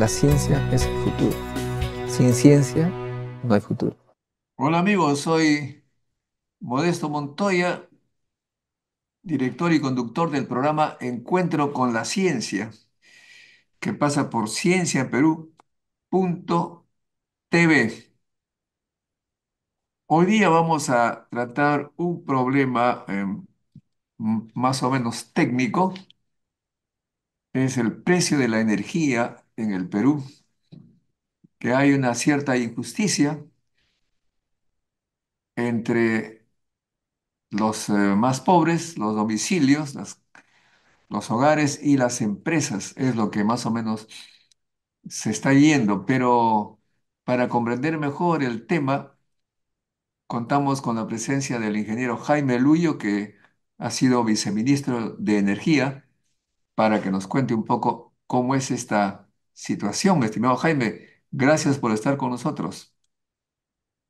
La ciencia es el futuro. Sin ciencia no hay futuro. Hola amigos, soy Modesto Montoya, director y conductor del programa Encuentro con la Ciencia, que pasa por cienciaperú.tv. Hoy día vamos a tratar un problema em, más o menos técnico. Es el precio de la energía en el Perú, que hay una cierta injusticia entre los eh, más pobres, los domicilios, los hogares y las empresas. Es lo que más o menos se está yendo, pero para comprender mejor el tema, contamos con la presencia del ingeniero Jaime Luyo, que ha sido viceministro de Energía, para que nos cuente un poco cómo es esta situación, estimado Jaime. Gracias por estar con nosotros.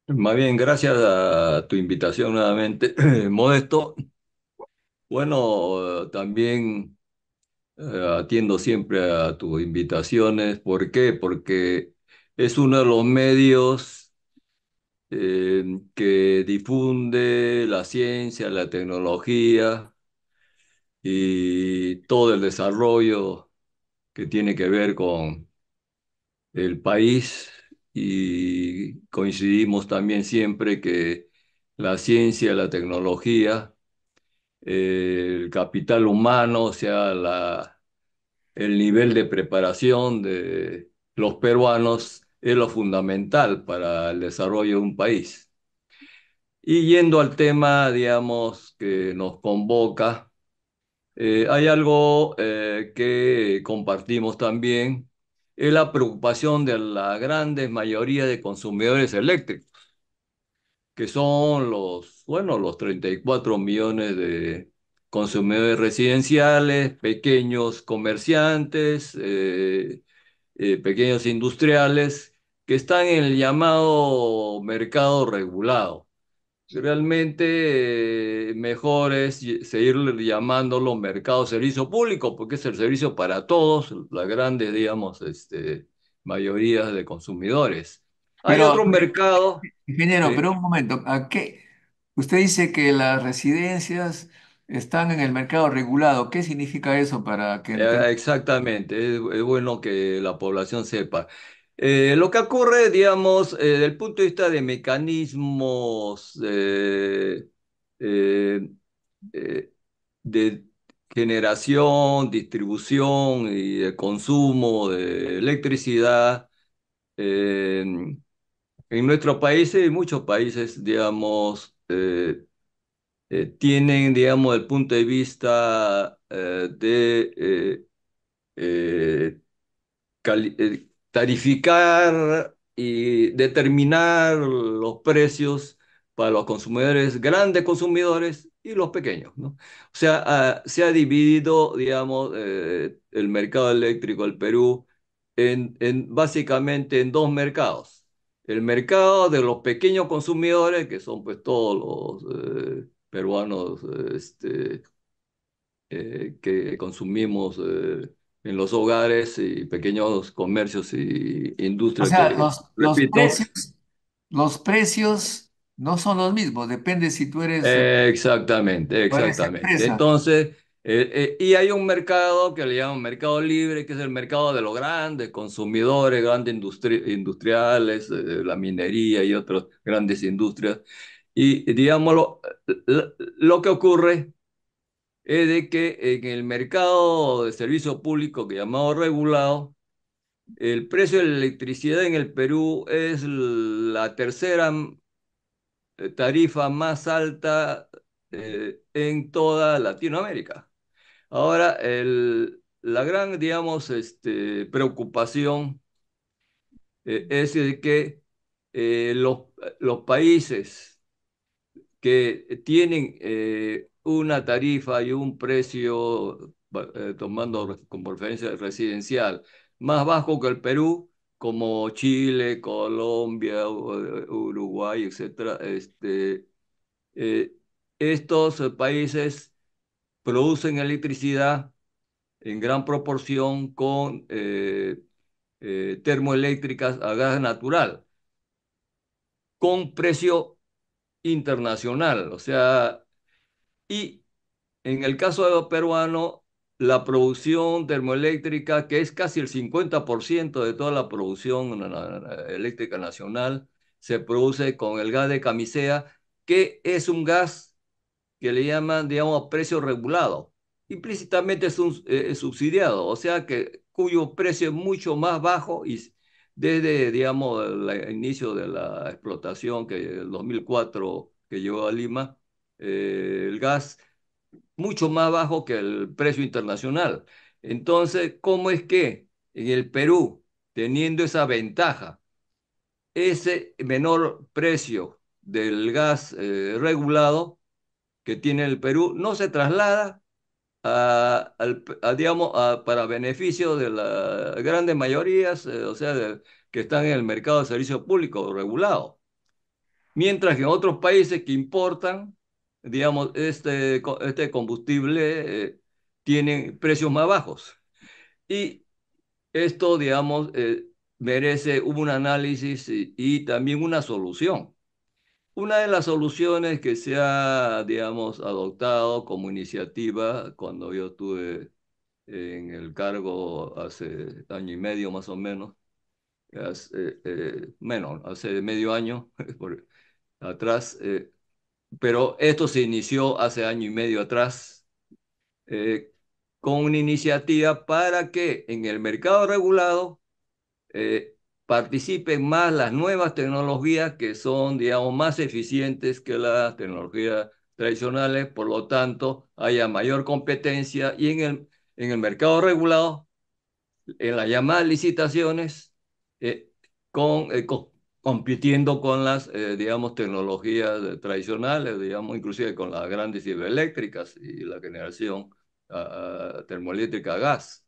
Más bien, gracias a tu invitación nuevamente, Modesto. Bueno, también eh, atiendo siempre a tus invitaciones. ¿Por qué? Porque es uno de los medios eh, que difunde la ciencia, la tecnología y todo el desarrollo que tiene que ver con el país y coincidimos también siempre que la ciencia, la tecnología, eh, el capital humano, o sea, el nivel de preparación de los peruanos es lo fundamental para el desarrollo de un país. Y yendo al tema, digamos, que nos convoca, eh, hay algo eh, que compartimos también, es la preocupación de la gran mayoría de consumidores eléctricos, que son los, los 34 millones de consumidores residenciales, pequeños comerciantes, eh, pequeños industriales, que están en el llamado mercado regulado. Realmente eh, mejor es seguir llamándolo mercado servicio público, porque es el servicio para todos, las grandes, digamos, este, mayorías de consumidores. Hay otro mercado. Ingeniero, eh, pero un momento, ¿a qué? Usted dice que las residencias están en el mercado regulado. ¿Qué significa eso para que eh, exactamente, es bueno que la población sepa. Eh, lo que ocurre, digamos, eh, desde el punto de vista de mecanismos eh, de generación, distribución y de consumo de electricidad, en nuestro país y muchos países, digamos, tienen, digamos, el punto de vista de tarificar y determinar los precios para los consumidores, grandes consumidores y los pequeños. ¿no? O sea, ah, se ha dividido, digamos, eh, el mercado eléctrico del Perú en, básicamente en dos mercados. El mercado de los pequeños consumidores, que son pues todos los eh, peruanos este, eh, que consumimos en los hogares y pequeños comercios e industrias. O sea, los, precios, los precios no son los mismos, depende si tú eres... Eh, exactamente, exactamente. Entonces, eh, eh, y hay un mercado que le llaman mercado libre, que es el mercado de los grandes consumidores, grandes industriales, la minería y otras grandes industrias. Y digámoslo, lo que ocurre es de que en el mercado de servicio público que llamado regulado, el precio de la electricidad en el Perú es la tercera eh, tarifa más alta eh, en toda Latinoamérica. Ahora, el, la gran, digamos, este, preocupación eh, es de que los, los, países que tienen una tarifa y un precio, eh, tomando como referencia residencial, más bajo que el Perú, como Chile, Colombia, eh, Uruguay, etc. Este, eh, estos países producen electricidad en gran proporción con termoeléctricas a gas natural, con precio internacional, o sea, y en el caso peruano, la producción termoeléctrica, que es casi el 50% de toda la producción eléctrica nacional, se produce con el gas de camisea, que es un gas que le llaman, digamos, precio regulado. Implícitamente es un eh, subsidiado, o sea que cuyo precio es mucho más bajo y desde, digamos, el inicio de la explotación que el 2004 que llegó a Lima, eh, el gas mucho más bajo que el precio internacional. Entonces, ¿cómo es que en el Perú, teniendo esa ventaja, ese menor precio del gas eh, regulado que tiene el Perú no se traslada a, para beneficio de las grandes mayorías, eh, o sea, que están en el mercado de servicios públicos regulado. Mientras que en otros países que importan digamos, este, este combustible eh, tiene precios más bajos. Y esto, digamos, eh, merece un análisis y, también una solución. Una de las soluciones que se ha, digamos, adoptado como iniciativa cuando yo estuve en el cargo hace año y medio más o menos, menos, eh, hace medio año por, atrás, pero esto se inició hace año y medio atrás eh, con una iniciativa para que en el mercado regulado eh, participen más las nuevas tecnologías que son, digamos, más eficientes que las tecnologías tradicionales, por lo tanto, haya mayor competencia y en el, en el mercado regulado, en las llamadas licitaciones, eh, con, eh, con compitiendo con las, eh, digamos, tecnologías eh, tradicionales, digamos, inclusive con las grandes hidroeléctricas y la generación ah, ah, termoeléctrica a gas.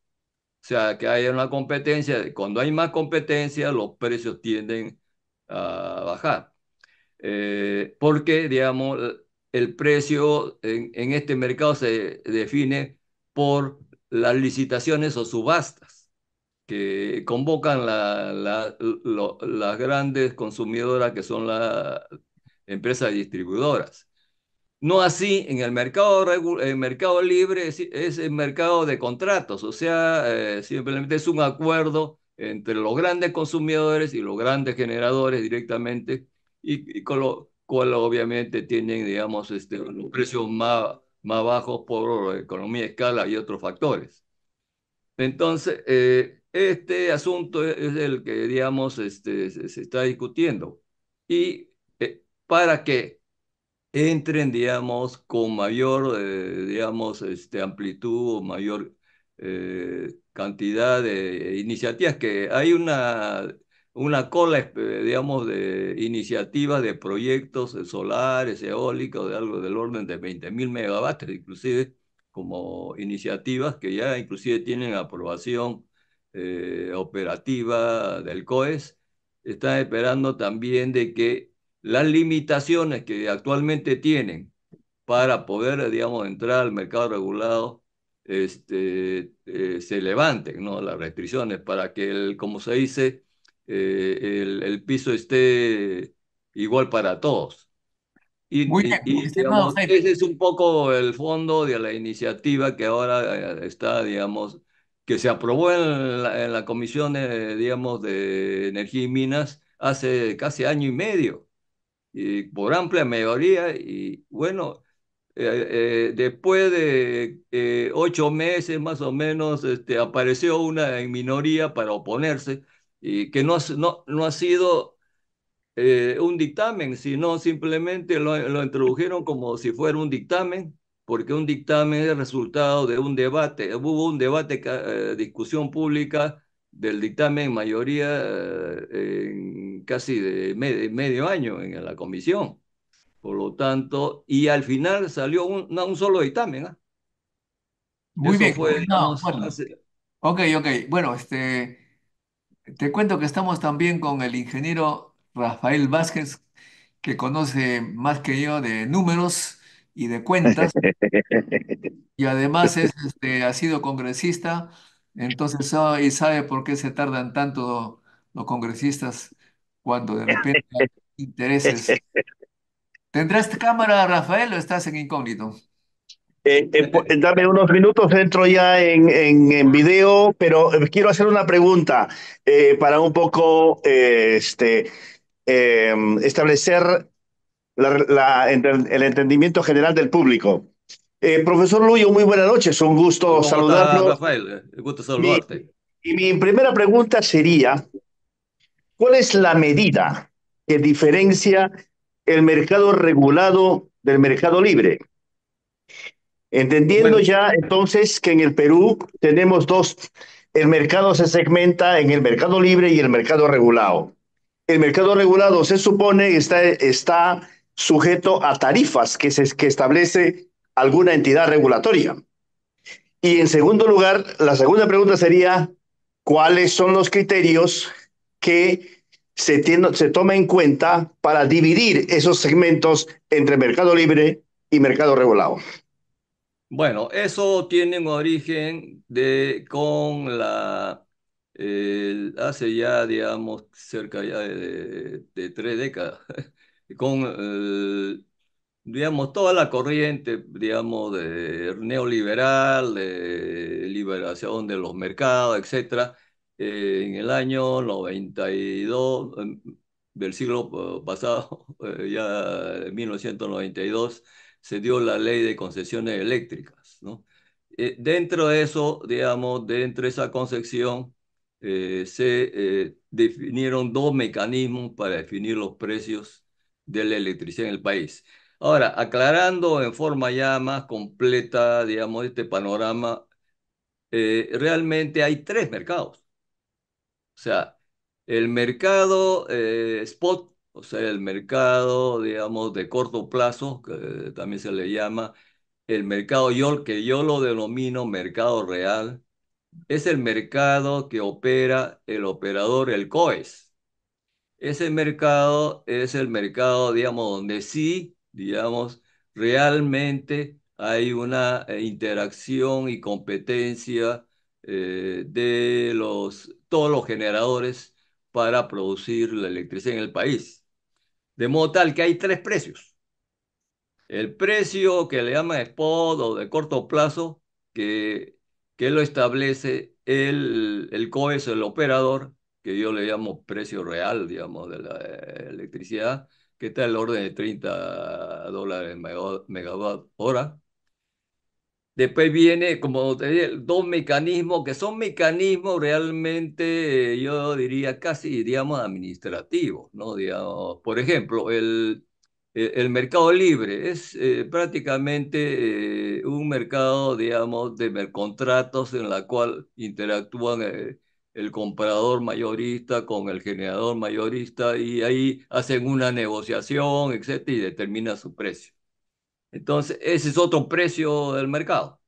O sea, que hay una competencia, cuando hay más competencia, los precios tienden a bajar. Eh, porque, digamos, el precio en este mercado se define por las licitaciones o subastas que convocan las grandes consumidoras que son las empresas distribuidoras. No así en el mercado, el mercado libre, es, el mercado de contratos, o sea, eh, simplemente es un acuerdo entre los grandes consumidores y los grandes generadores directamente, y, con lo cual obviamente tienen, digamos, este, los precios más, más bajos por economía de escala y otros factores. Entonces, eh, este asunto es el que, digamos, este, se está discutiendo. Y eh, para que entren, digamos, con mayor, eh, digamos, este, amplitud, mayor eh, cantidad de iniciativas, que hay una, una cola, digamos, de iniciativas de proyectos solares, eólicos, de algo del orden de 20.000 megavatios, inclusive, como iniciativas que ya inclusive tienen aprobación eh, operativa del COES, están esperando también de que las limitaciones que actualmente tienen para poder, digamos, entrar al mercado regulado, este, eh, se levanten, ¿no? Las restricciones para que, el, como se dice, eh, el, piso esté igual para todos. Y, ese es un poco el fondo de la iniciativa que ahora está, digamos, que se aprobó en la, Comisión, de, digamos, de Energía y Minas hace casi año y medio, y por amplia mayoría, y bueno, eh, eh, después de eh, ocho meses más o menos, este, apareció una en minoría para oponerse, y que no, no, no ha sido un dictamen, sino simplemente lo, lo introdujeron como si fuera un dictamen, porque un dictamen es resultado de un debate. Hubo un debate, eh, discusión pública del dictamen mayoría eh, en casi de medio, año en la comisión. Por lo tanto, y al final salió un, solo dictamen. ¿ah? Muy bien. Ok, ok. Bueno, este, te cuento que estamos también con el ingeniero Rafael Vázquez, que conoce más que yo de números y de cuentas, y además es, este, ha sido congresista, entonces y sabe por qué se tardan tanto los congresistas cuando de repente hay intereses. ¿Tendrás cámara, Rafael, o estás en incógnito? Eh, eh, eh, dame unos minutos, entro ya en, en, video, pero quiero hacer una pregunta para un poco este, establecer la, el entendimiento general del público. Eh, profesor Luyo, muy buenas noches, un gusto saludarlo. Rafael, un gusto saludarte. y mi primera pregunta sería, ¿cuál es la medida que diferencia el mercado regulado del mercado libre? Entendiendo ya entonces que en el Perú tenemos dos, el mercado se segmenta en el mercado libre y el mercado regulado. El mercado regulado se supone está, está sujeto a tarifas que, se, que establece alguna entidad regulatoria. Y en segundo lugar, la segunda pregunta sería, ¿cuáles son los criterios que se, toman se toma en cuenta para dividir esos segmentos entre mercado libre y mercado regulado? Bueno, eso tiene un origen de con la eh, hace ya digamos cerca ya de tres décadas con, eh, digamos, toda la corriente, digamos, de neoliberal, de liberación de los mercados, etcétera, eh, en el año 92 em, del siglo eh, pasado, ya en 1992, se dio la ley de concesiones eléctricas, ¿no? dentro de eso, digamos, dentro de esa concepción, se definieron dos mecanismos para definir los precios de la electricidad en el país. Ahora, aclarando en forma ya más completa, digamos, este panorama, eh, realmente hay tres mercados. O sea, el mercado eh, spot, o sea, el mercado, digamos, de corto plazo, que también se le llama el mercado yo, que yo lo denomino mercado real, es el mercado que opera el operador, el COES ese mercado es el mercado, digamos, donde sí, digamos, realmente hay una eh, interacción y competencia eh, de los, todos los generadores para producir la electricidad en el país. De modo tal que hay tres precios. El precio que le llaman spot o de corto plazo, que, que lo establece el, el COES, el operador, que yo le llamo precio real, digamos, de la eh, electricidad, que está el orden de 30 dólares megawatt hora. Después viene, como te dije, dos mecanismos que son mecanismos realmente, eh, yo diría casi, digamos, administrativos, ¿no? Digamos, por ejemplo, el, e, el mercado libre es eh, prácticamente un mercado, digamos, de contratos en la cual interactúan el comprador mayorista con el generador mayorista y ahí hacen una negociación, etcétera, y determina su precio. Entonces, ese es otro precio del mercado.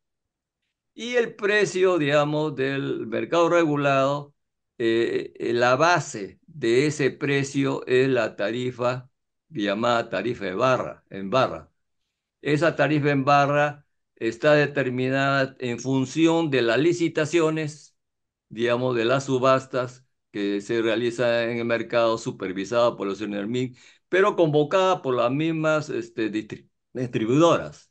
Y el precio, digamos, del mercado regulado, eh, la base de ese precio es la tarifa llamada tarifa de barra, en barra. Esa tarifa en barra está determinada en función de las licitaciones digamos, de las subastas que se realizan en el mercado supervisado por los CERNERMIN, pero convocada por las mismas este, distribuidoras.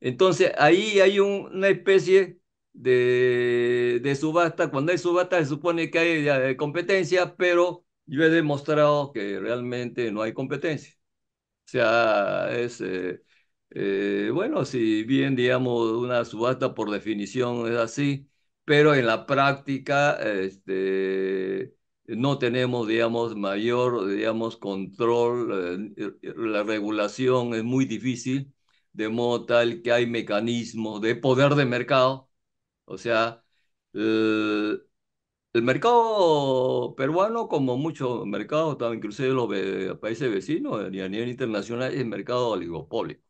Entonces, ahí hay una especie de, subasta. Cuando hay subasta se supone que hay competencia, pero yo he demostrado que realmente no hay competencia. O sea, es... Eh, eh, bueno, si bien, digamos, una subasta por definición es así, pero en la práctica este, no tenemos, digamos, mayor, digamos, control, eh, la regulación es muy difícil, de modo tal que hay mecanismos de poder de mercado, o sea, el, mercado peruano, como muchos mercados, también inclusive los países vecinos y a nivel internacional, es mercado oligopólico.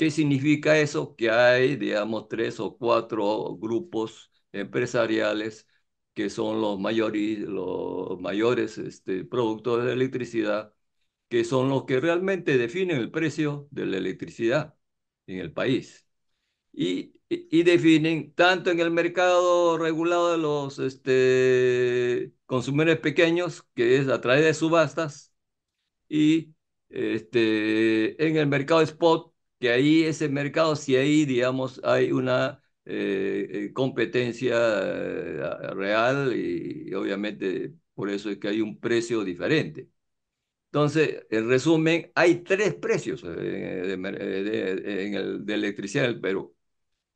¿Qué significa eso? Que hay, digamos, tres o cuatro grupos empresariales que son los, mayores, los mayores este, productores de electricidad, que son los que realmente definen el precio de la electricidad en el país. Y, definen tanto en el mercado regulado de los este, consumidores pequeños, que es a través de subastas, y este, en el mercado spot, que ahí ese mercado, si ahí, digamos, hay una eh, eh, competencia eh, real y, obviamente por eso es que hay un precio diferente. Entonces, en resumen, hay tres precios de, el, electricidad en el Perú.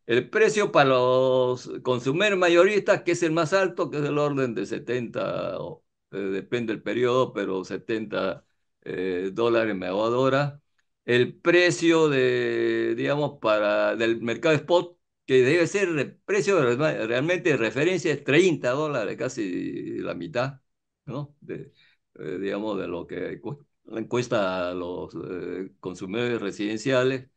El precio para los consumidores mayoristas, que es el más alto, que es del orden de 70, depende del periodo, pero 70 dólares megawatt hora el precio de, digamos, para, del mercado spot, que debe ser el precio realmente referencia, es 30 dólares, casi la mitad, ¿no? De, eh, digamos, de lo que cuesta a los eh, consumidores residenciales.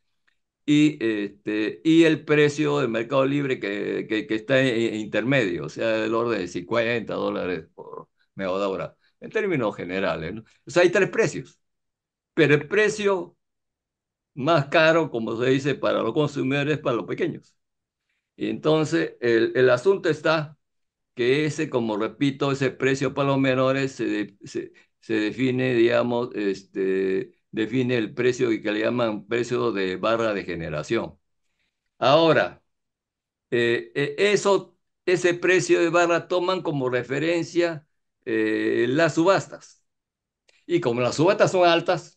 Y, este, y el precio del mercado libre que, que, está en intermedio, o sea, del orden de 50 dólares por megawatt hora, en términos generales. O sea, hay tres precios, pero el precio más caro, como se dice, para los consumidores, para los pequeños. Y entonces, el, el asunto está que ese, como repito, ese precio para los menores se, se, define, digamos, este, define el precio que le llaman precio de barra de generación. Ahora, eh, e, eso, ese precio de barra toman como referencia eh, las subastas. Y como las subastas son altas,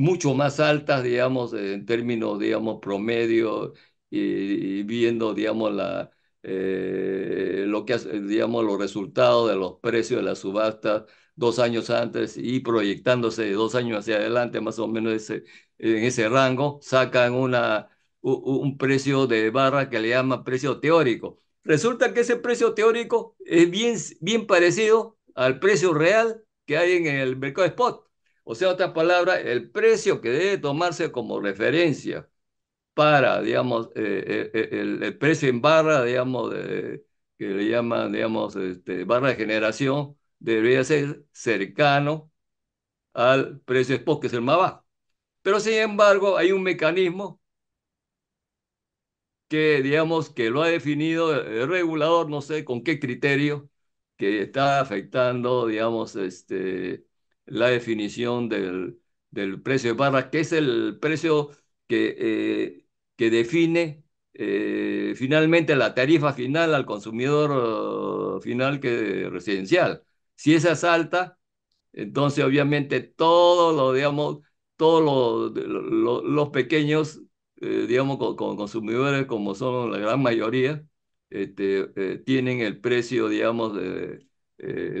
mucho más altas, digamos, en términos, digamos, promedio y, viendo, digamos, la, eh, lo que, digamos, los resultados de los precios de las subastas dos años antes y proyectándose dos años hacia adelante, más o menos ese, en ese rango, sacan una, un precio de barra que le llama precio teórico. Resulta que ese precio teórico es bien, bien parecido al precio real que hay en el mercado spot. O sea, otra palabra, el precio que debe tomarse como referencia para, digamos, eh, eh, eh, el, precio en barra, digamos, que le llaman, digamos, este, barra de generación, debería ser cercano al precio spot, que es el más bajo. Pero sin embargo, hay un mecanismo que, digamos, que lo ha definido el regulador, no sé con qué criterio, que está afectando, digamos, este, la definición del, del precio de barra, que es el precio que, eh, que define eh, finalmente la tarifa final al consumidor uh, final que, residencial. Si esa es alta, entonces obviamente todo lo, digamos, todos los pequeños, eh, digamos, consumidores como son la gran mayoría, este, tienen el precio, digamos,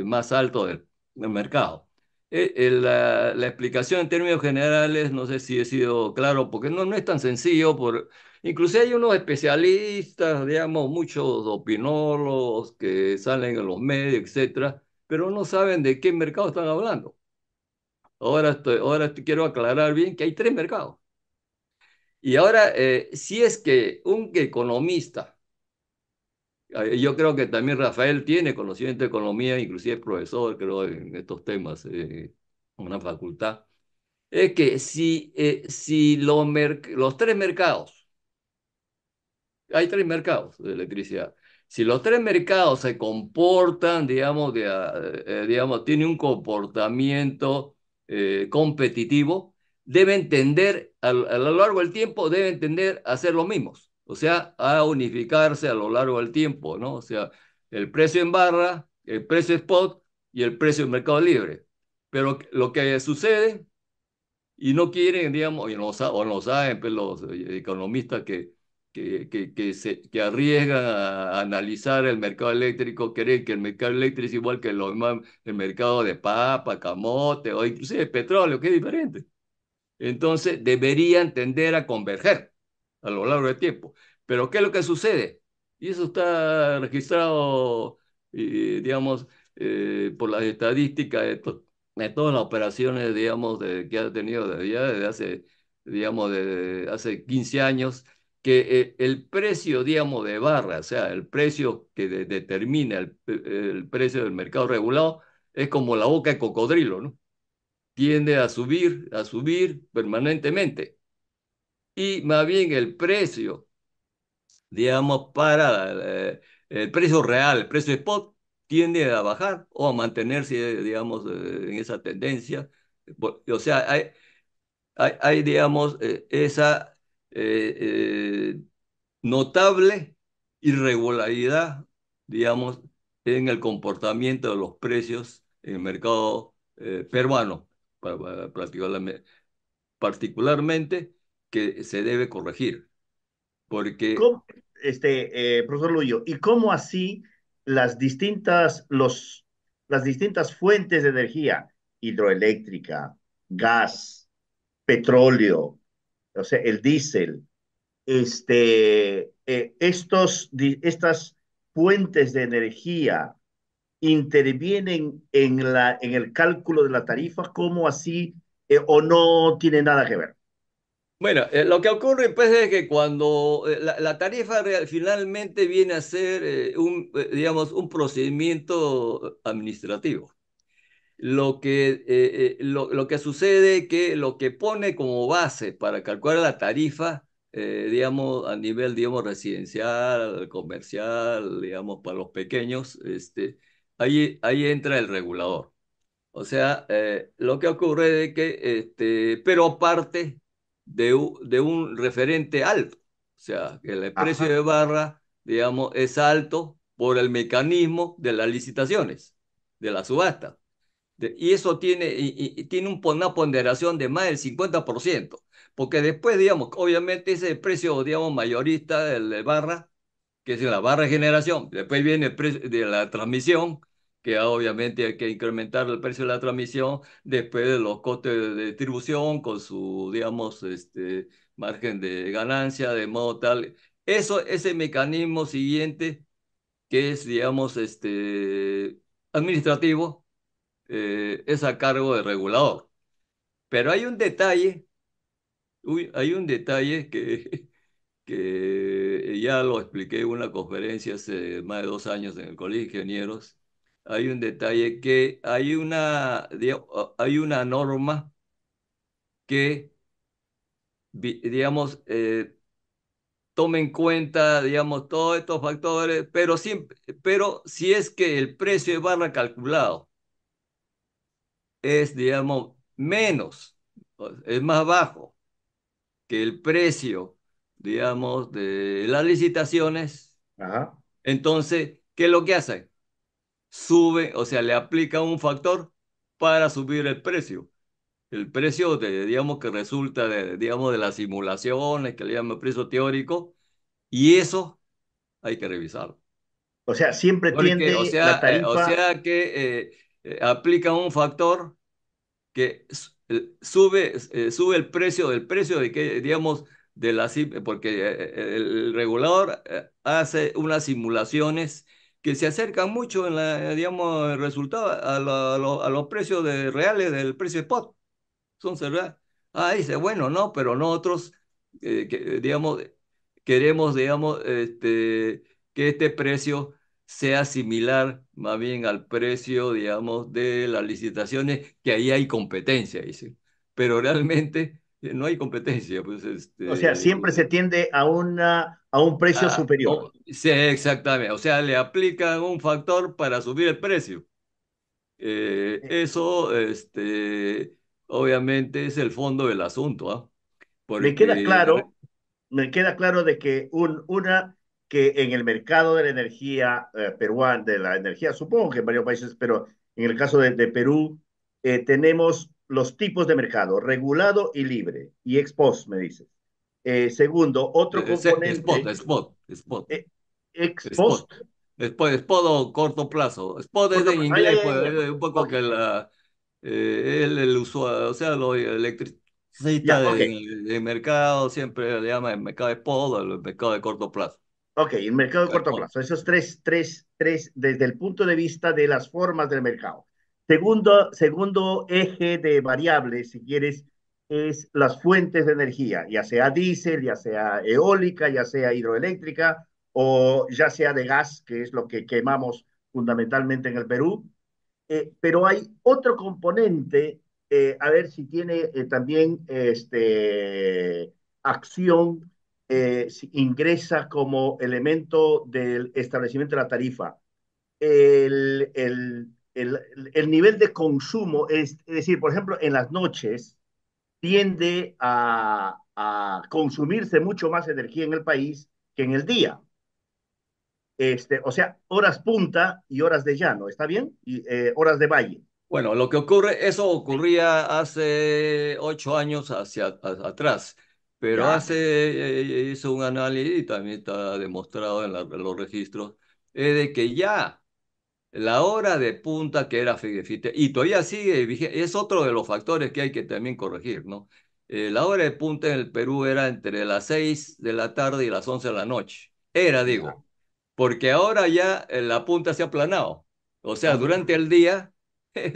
más alto del mercado. Eh, eh, la, explicación en términos generales, no sé si he sido claro, porque no, no es tan sencillo, por, inclusive hay unos especialistas, digamos, muchos opinólogos que salen en los medios, etcétera, pero no saben de qué mercado están hablando. Ahora, estoy, ahora quiero aclarar bien que hay tres mercados. Y ahora, eh, si es que un economista eh, yo creo que también Rafael tiene conocimiento de economía, inclusive es profesor, creo, en estos temas, eh, en una facultad. Es que si, eh, si los, tres mercados, hay tres mercados de electricidad, si los tres mercados se comportan, digamos, digamos tienen un comportamiento competitivo, deben tender, a, a, lo largo del tiempo, deben tender a ser los mismos o sea, a unificarse a lo largo del tiempo, ¿no? O sea, el precio en barra, el precio spot y el precio en mercado libre. Pero lo que sucede, y no quieren, digamos, no, o no saben pues, los economistas que, que, que, que, se, que arriesgan a analizar el mercado eléctrico, creen que el mercado eléctrico es igual que el mercado de papa, camote o inclusive petróleo, que es diferente. Entonces deberían tender a converger a lo largo del tiempo. Pero ¿qué es lo que sucede? Y eso está registrado, eh, digamos, eh, por las estadísticas de, todas las operaciones, digamos, de, que ha tenido desde, ya, desde hace, digamos, hace 15 años, que eh, el precio, digamos, de barra, o sea, el precio que determina el, el precio del mercado regulado, es como la boca de cocodrilo, ¿no? Tiende a subir, a subir permanentemente y más bien el precio, digamos, para eh, el, precio real, el precio spot, tiende a bajar o a mantenerse, digamos, eh, en esa tendencia. O sea, hay, digamos, eh, esa notable irregularidad, digamos, en el comportamiento de los precios en el mercado peruano, particularmente que se debe corregir. Porque... este, eh, profesor Luyo, ¿y cómo así las distintas, los, las distintas fuentes de energía, hidroeléctrica, gas, petróleo, o sea, el diésel, este, eh, estos, estas fuentes de energía intervienen en, la, en el cálculo de la tarifa, ¿cómo así eh, o no tiene nada que ver? Bueno, eh, lo que ocurre pues es que cuando eh, la, tarifa finalmente viene a ser eh, un, digamos, un procedimiento administrativo. Lo que, lo, lo, que sucede que lo que pone como base para calcular la tarifa, digamos, a nivel, digamos, residencial, comercial, digamos, para los pequeños, este, ahí, ahí entra el regulador. O sea, lo que ocurre es que, este, pero aparte, de, un referente alto. O sea, que el precio de barra, digamos, es alto por el mecanismo de las licitaciones, de la subasta. y eso tiene, tiene un, una ponderación de más del 50%, porque después, digamos, obviamente ese precio, digamos, mayorista del de barra, que es la barra de generación, después viene el precio de la transmisión, que obviamente hay que incrementar el precio de la transmisión después de los costes de distribución con su, digamos, este, margen de ganancia, de modo tal. Eso, ese mecanismo siguiente que es, digamos, este, administrativo, eh, es a cargo del regulador. Pero hay un detalle, hay un detalle que, que ya lo expliqué en una conferencia hace más de dos años en el Colegio de Ingenieros, hay un detalle que hay una, hay una norma que, digamos, eh, tome en cuenta, digamos, todos estos factores, pero, siempre, pero si es que el precio de barra calculado es, digamos, menos, es más bajo que el precio, digamos, de las licitaciones, entonces, ¿qué es lo que hacen? sube, o sea, le aplica un factor para subir el precio. El precio, digamos, que resulta de, digamos, de las simulaciones, que le llamo precio teórico, y eso hay que revisarlo. O sea, siempre tiende o sea, eh, O sea que eh, eh, aplica un factor que sube, sube el precio del precio de que, digamos, de la, porque el regulador hace unas simulaciones que se acercan mucho en la, digamos, el resultado a, los precios de, reales del precio spot. Son Ah, dice, bueno, no, pero nosotros, eh, digamos, queremos, digamos, este, que este precio sea similar más bien al precio, digamos, de las licitaciones, que ahí hay competencia, dice. Pero realmente eh, no hay competencia. Pues, este, o sea, siempre se tiende a, una, a un precio ah, superior. sí, exactamente. O sea, le aplican un factor para subir el precio. Eh, eh. eso, este, obviamente, es el fondo del asunto. ¿ah? Me queda claro, me queda claro de que un, una que en el mercado de la energía peruana, de la energía, supongo que en varios países, pero en el caso de, Perú, tenemos los tipos de mercado, regulado y libre, y ex me dices. Eh, segundo, otro eh, componente. Spot, spot, spot. Eh, ex Spot, spot o corto plazo. Spot es en inglés, pues, un poco que eh, el usuario, o sea, lo electricista de mercado siempre le llama el mercado de spot el mercado de corto plazo. Ok, el mercado de corto plazo. Esos tres, tres, tres, desde el punto de vista de las formas del mercado. Segundo, segundo eje de variables, si quieres, es las fuentes de energía, ya sea diésel, ya sea eólica, ya sea hidroeléctrica o ya sea de gas, que es lo que quemamos fundamentalmente en el Perú. Eh, pero hay otro componente, eh, a ver si tiene eh, también este, acción, si ingresa como elemento del establecimiento de la tarifa. el, el, nivel de consumo, es, decir, por ejemplo, en las noches tiende a, consumirse mucho más energía en el país que en el día. Este, o sea, horas punta y horas de llano, ¿está bien? Y eh, horas de valle. Bueno, lo que ocurre, eso ocurría hace ocho años hacia, atrás, pero hace, eh, hizo un análisis y también está demostrado en, los registros, eh, de que ya la hora de punta que era y todavía sigue, es otro de los factores que hay que también corregir, ¿no? Eh, la hora de punta en el Perú era entre las 6 de la tarde y las 11 de la noche. Era, digo, porque ahora ya eh, la punta se ha aplanado. O sea, durante el día,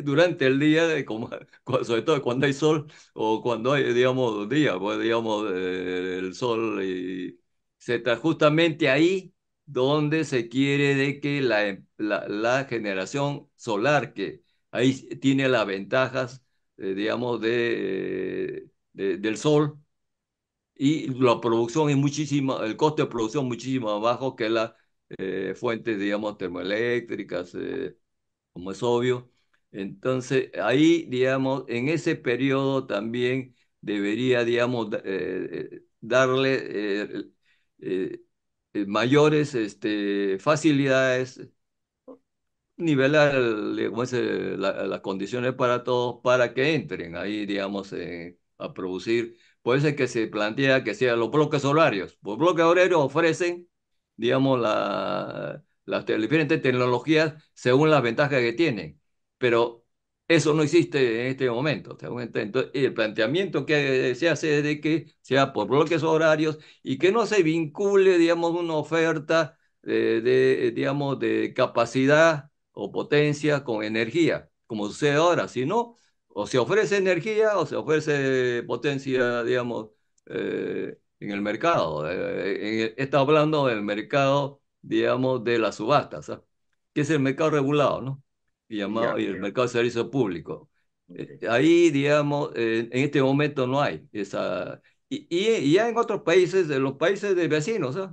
durante el día, como, sobre todo cuando hay sol o cuando hay, digamos, día, pues, digamos, eh, el sol, y, se está justamente ahí donde se quiere de que em, la, la, generación solar, que ahí tiene las ventajas, eh, digamos, de, del sol, y la producción es muchísima, el coste de producción muchísimo más bajo que las eh, fuentes, digamos, termoeléctricas, eh, como es obvio. Entonces, ahí, digamos, en ese periodo también debería, digamos, darle eh, mayores este, facilidades, nivelar eh, eh, las condiciones para todos para que entren ahí, digamos, a producir. Puede ser que se plantea que sean los bloques horarios. Los bloques horarios ofrecen, digamos, la, las diferentes tecnologías según las ventajas que tienen. Pero eso no existe en este momento. Entonces, el planteamiento que se hace es de que sea por bloques horarios y que no se vincule, digamos, una oferta eh, de, eh, digamos, de capacidad o potencia con energía, como sucede ahora, sino o se ofrece energía o se ofrece potencia, digamos, eh, en el mercado. E, está hablando del mercado, digamos, de las subastas, ¿ah? que es el mercado regulado, ¿no? llamado y el mercado de servicios públicos. Eh, ahí, digamos, en este momento no hay esa... Y, ya en otros países, en los países de vecinos, ¿ah?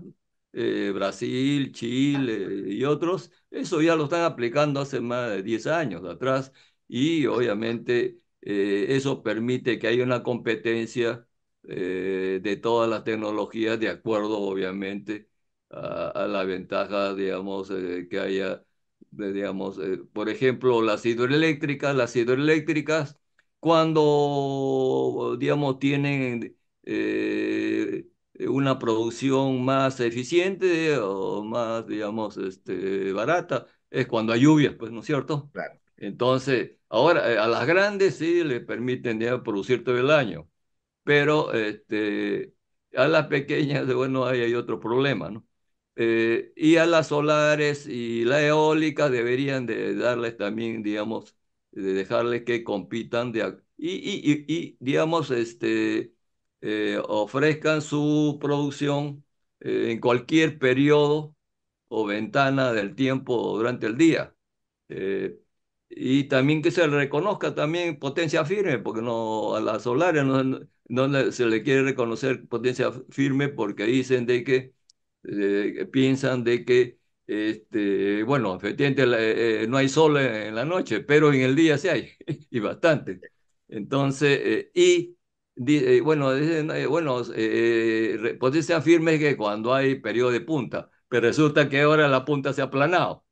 eh, Brasil, Chile y otros, eso ya lo están aplicando hace más de 10 años atrás y obviamente eh, eso permite que haya una competencia de todas las tecnologías de acuerdo obviamente a la ventaja, digamos, que haya digamos, eh, por ejemplo, las hidroeléctricas, las hidroeléctricas, cuando, digamos, tienen eh, una producción más eficiente o más, digamos, este, barata, es cuando hay lluvias, pues, ¿no es cierto? Claro. Entonces, ahora eh, a las grandes sí le permiten producir todo el año, pero este, a las pequeñas, bueno, ahí hay otro problema, ¿no? Eh, y a las solares y la eólica deberían de darles también, digamos, de dejarles que compitan de, y, digamos, este, eh, ofrezcan su producción eh, en cualquier periodo o ventana del tiempo durante el día. y también que se reconozca también potencia firme, porque no, a las solares no se le quiere reconocer potencia firme porque dicen de que eh, piensan de que, este, bueno, efectivamente eh, eh, no hay sol en la noche, pero en el día sí hay, y bastante. Entonces, y bueno, bueno pues se afirma que cuando hay periodo de punta, pero resulta que ahora la punta se ha aplanado.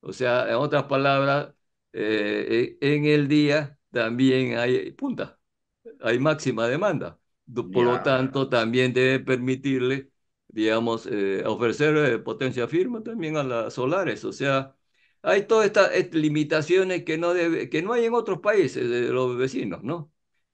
O sea, en otras palabras, en el día también hay punta, hay máxima demanda. Por lo tanto, también debe permitirle digamos, eh, ofrecer eh, potencia firme también a las solares. O sea, hay todas estas eh, limitaciones que no, que no hay en otros países de los vecinos, ¿no?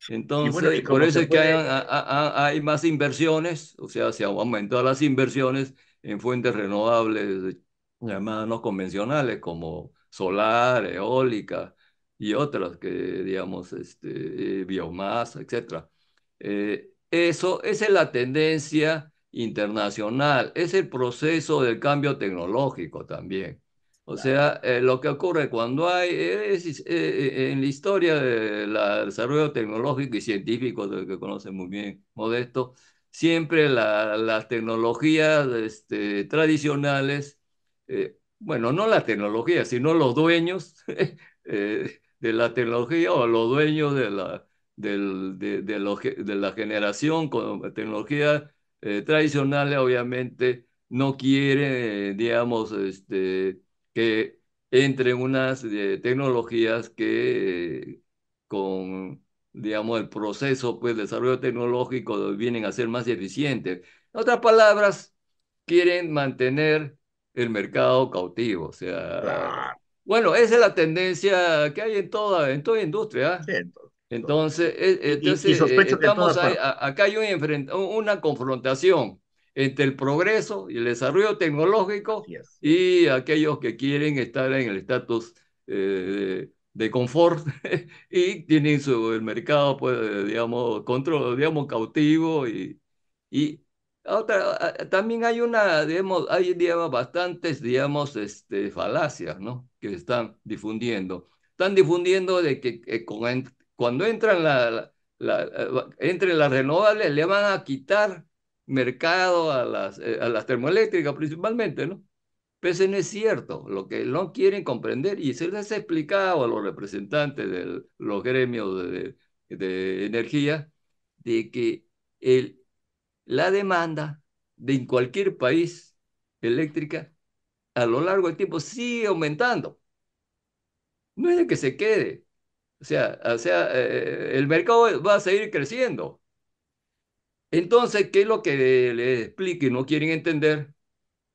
Entonces, por eso es que hay, más inversiones, o sea, se aumentado las inversiones en fuentes renovables llamadas no convencionales, como solar, eólica y otras, que digamos, este, biomasa, etc. eso, esa es la tendencia internacional, es el proceso del cambio tecnológico también. O sea, eh, lo que ocurre cuando hay, eh, eh, en la historia del desarrollo tecnológico y científico, que conoce muy bien Modesto, siempre las tecnologías este, tradicionales, bueno, no las tecnologías, sino los dueños de la tecnología o los dueños de la, de, de, de la generación con tecnología eh, tradicionales obviamente no quieren, eh, digamos, este, que entren unas eh, tecnologías que con, digamos, el proceso, pues, de desarrollo tecnológico vienen a ser más eficientes. En otras palabras, quieren mantener el mercado cautivo, o sea... Bueno, esa es la tendencia que hay en toda, en toda industria. ¿ah? Entonces, entonces estamos acá hay una confrontación entre el progreso y el desarrollo tecnológico y aquellos que quieren estar en el estatus eh, de confort y tienen su, el mercado, pues, digamos, control, digamos, cautivo y, y otra, también hay una, digamos, hay, digamos, bastantes, digamos, este, falacias, ¿no? Que están difundiendo. Están difundiendo de que con, cuando entran entre las renovables le van a quitar mercado a las, eh, termoeléctricas principalmente, ¿no? Pero eso no es cierto, lo que no quieren comprender, y se les ha explicado a los representantes de los gremios de, energía, de que la demanda de cualquier país eléctrica a lo largo del tiempo sigue aumentando. No es de que se quede, o sea, o sea eh, el mercado va a seguir creciendo. Entonces, ¿qué es lo que les explico y no quieren entender?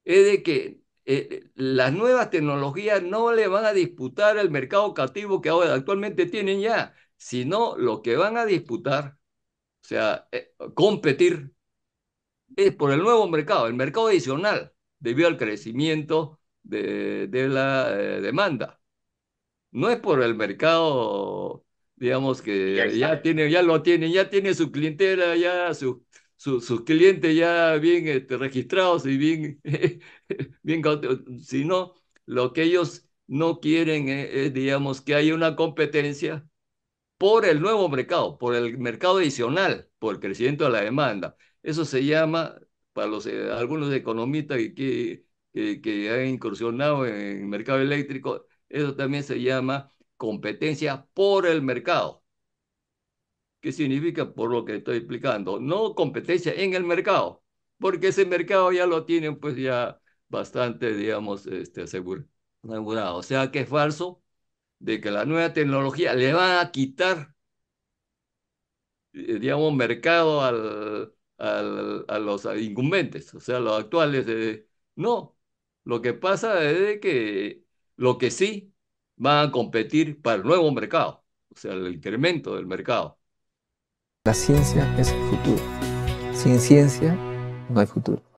Es de que eh, las nuevas tecnologías no le van a disputar el mercado cativo que ahora actualmente tienen ya, sino lo que van a disputar, o sea, eh, competir, es por el nuevo mercado, el mercado adicional, debido al crecimiento de, la demanda. No es por el mercado, digamos que ya, tiene, ya lo tiene, ya tiene su clientela, ya su, sus clientes ya bien este, registrados y bien, bien, sino lo que ellos no quieren e-, es, digamos, que haya una competencia por el nuevo mercado, por el mercado adicional, por el crecimiento de la demanda. Eso se llama, para los, eh, algunos economistas que, que, que, han incursionado en el mercado eléctrico, eso también se llama competencia por el mercado. ¿Qué significa por lo que estoy explicando? No competencia en el mercado, porque ese mercado ya lo tienen pues ya bastante, digamos, este, asegurado. O sea que es falso de que la nueva tecnología le va a quitar, eh, digamos, mercado al, al, a los incumbentes, o sea, los actuales. no, lo que pasa es que lo que sí van a competir para el nuevo mercado, o sea, el incremento del mercado. La ciencia es el futuro. Sin ciencia no hay futuro.